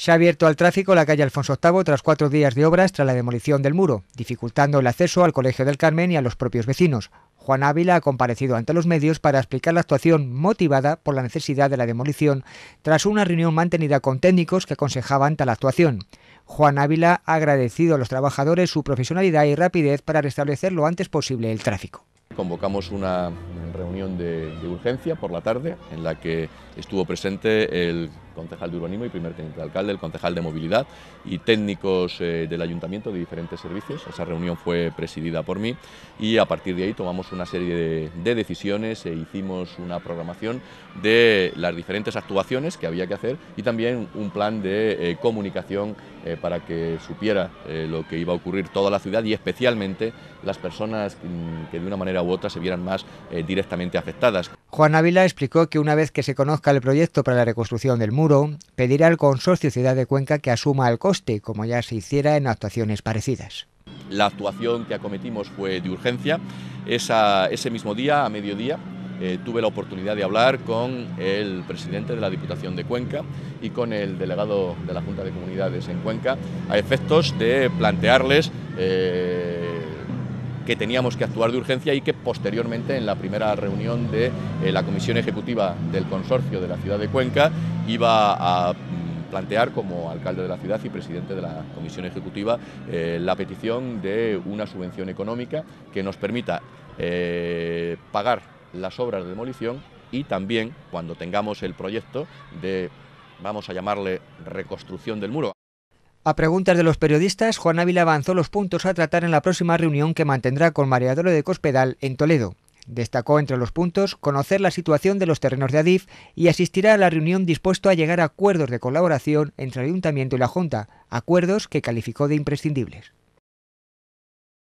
Se ha abierto al tráfico la calle Alfonso VIII tras cuatro días de obras tras la demolición del muro, dificultando el acceso al Colegio del Carmen y a los propios vecinos. Juan Ávila ha comparecido ante los medios para explicar la actuación motivada por la necesidad de la demolición tras una reunión mantenida con técnicos que aconsejaban tal actuación. Juan Ávila ha agradecido a los trabajadores su profesionalidad y rapidez para restablecer lo antes posible el tráfico. Convocamos una reunión de, de urgencia por la tarde en la que estuvo presente el concejal de urbanismo y primer teniente alcalde, el concejal de movilidad y técnicos eh, del ayuntamiento de diferentes servicios. Esa reunión fue presidida por mí y a partir de ahí tomamos una serie de, decisiones e hicimos una programación de las diferentes actuaciones que había que hacer y también un plan de eh, comunicación eh, para que supiera lo que iba a ocurrir toda la ciudad y especialmente las personas mm, que de una manera u otra se vieran más directamente afectadas. Juan Ávila explicó que una vez que se conozca el proyecto para la reconstrucción del muro, pedirá al Consorcio Ciudad de Cuenca que asuma el coste, como ya se hiciera en actuaciones parecidas. La actuación que acometimos fue de urgencia. ese mismo día, a mediodía, eh, tuve la oportunidad de hablar con el presidente de la Diputación de Cuenca y con el delegado de la Junta de Comunidades en Cuenca a efectos de plantearles eh, que teníamos que actuar de urgencia y que posteriormente en la primera reunión de eh, la Comisión Ejecutiva del Consorcio de la Ciudad de Cuenca iba a plantear como alcalde de la ciudad y presidente de la Comisión Ejecutiva eh, la petición de una subvención económica que nos permita eh, pagar las obras de demolición y también cuando tengamos el proyecto de, vamos a llamarle, reconstrucción del muro. A preguntas de los periodistas, Juan Ávila avanzó los puntos a tratar en la próxima reunión que mantendrá con Mariadoro de Cospedal en Toledo. Destacó entre los puntos conocer la situación de los terrenos de Adif y asistirá a la reunión dispuesto a llegar a acuerdos de colaboración entre el Ayuntamiento y la Junta, acuerdos que calificó de imprescindibles.